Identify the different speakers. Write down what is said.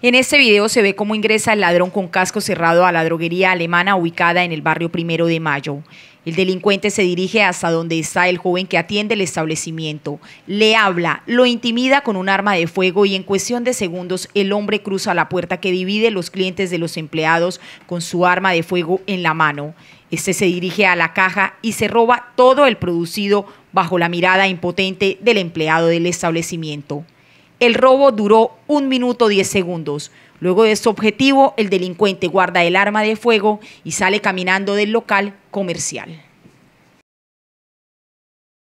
Speaker 1: En este video se ve cómo ingresa el ladrón con casco cerrado a la droguería alemana ubicada en el barrio Primero de Mayo. El delincuente se dirige hasta donde está el joven que atiende el establecimiento. Le habla, lo intimida con un arma de fuego y en cuestión de segundos el hombre cruza la puerta que divide los clientes de los empleados con su arma de fuego en la mano. Este se dirige a la caja y se roba todo el producido bajo la mirada impotente del empleado del establecimiento. El robo duró un minuto diez segundos. Luego de su objetivo, el delincuente guarda el arma de fuego y sale caminando del local comercial.